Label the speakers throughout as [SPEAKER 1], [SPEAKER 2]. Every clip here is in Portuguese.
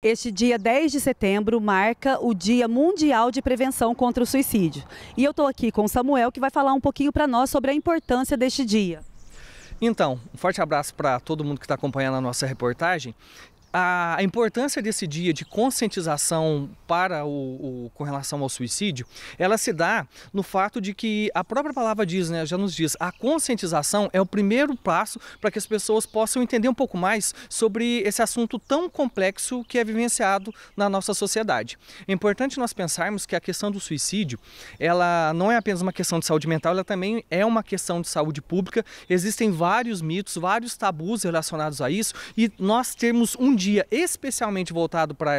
[SPEAKER 1] Este dia 10 de setembro marca o Dia Mundial de Prevenção contra o Suicídio. E eu estou aqui com o Samuel, que vai falar um pouquinho para nós sobre a importância deste dia.
[SPEAKER 2] Então, um forte abraço para todo mundo que está acompanhando a nossa reportagem a, importância desse dia de conscientização para o, o, com relação ao suicídio, ela se dá no fato de que a própria palavra diz, né, já nos diz, a conscientização é o primeiro passo para que as pessoas possam entender um pouco mais sobre esse assunto tão complexo que é vivenciado na nossa sociedade. É importante nós pensarmos que a questão do suicídio, ela não é apenas uma questão de saúde mental, ela também é uma questão de saúde pública. Existem vários mitos, vários tabus relacionados a isso e nós temos um dia especialmente voltado para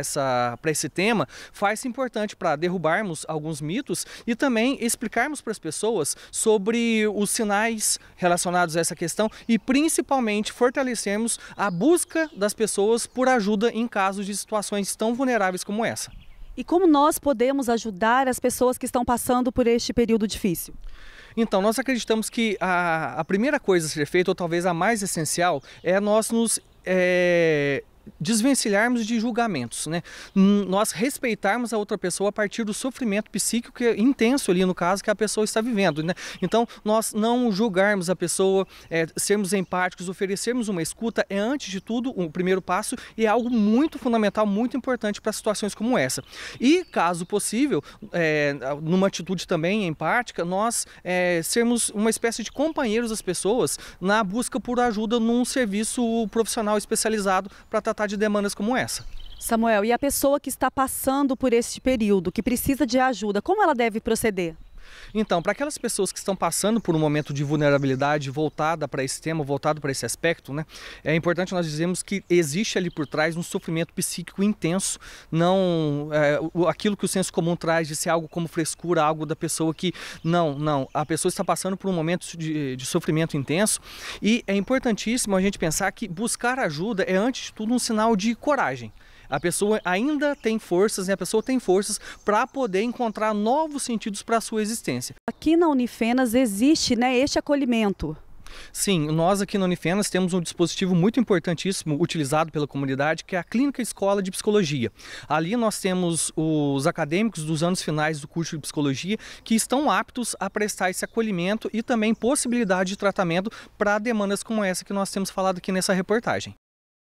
[SPEAKER 2] esse tema faz-se importante para derrubarmos alguns mitos e também explicarmos para as pessoas sobre os sinais relacionados a essa questão e principalmente fortalecermos a busca das pessoas por ajuda em casos de situações tão vulneráveis como essa.
[SPEAKER 1] E como nós podemos ajudar as pessoas que estão passando por este período difícil?
[SPEAKER 2] Então, nós acreditamos que a, a primeira coisa a ser feita, ou talvez a mais essencial, é nós nos é, desvencilharmos de julgamentos, né? Nós respeitarmos a outra pessoa a partir do sofrimento psíquico é intenso ali no caso que a pessoa está vivendo, né? Então nós não julgarmos a pessoa, é, sermos empáticos, oferecermos uma escuta é antes de tudo o um primeiro passo e é algo muito fundamental, muito importante para situações como essa. E caso possível, é, numa atitude também empática, nós é, sermos uma espécie de companheiros das pessoas na busca por ajuda num serviço profissional especializado para tratar tratar tá de demandas como essa.
[SPEAKER 1] Samuel, e a pessoa que está passando por este período, que precisa de ajuda, como ela deve proceder?
[SPEAKER 2] Então, para aquelas pessoas que estão passando por um momento de vulnerabilidade voltada para esse tema, voltado para esse aspecto, né, é importante nós dizermos que existe ali por trás um sofrimento psíquico intenso, não é, aquilo que o senso comum traz de ser algo como frescura, algo da pessoa que não, não, a pessoa está passando por um momento de, de sofrimento intenso e é importantíssimo a gente pensar que buscar ajuda é antes de tudo um sinal de coragem. A pessoa ainda tem forças, né? a pessoa tem forças para poder encontrar novos sentidos para a sua existência.
[SPEAKER 1] Aqui na Unifenas existe né, este acolhimento.
[SPEAKER 2] Sim, nós aqui na Unifenas temos um dispositivo muito importantíssimo utilizado pela comunidade, que é a Clínica Escola de Psicologia. Ali nós temos os acadêmicos dos anos finais do curso de psicologia que estão aptos a prestar esse acolhimento e também possibilidade de tratamento para demandas como essa que nós temos falado aqui nessa reportagem.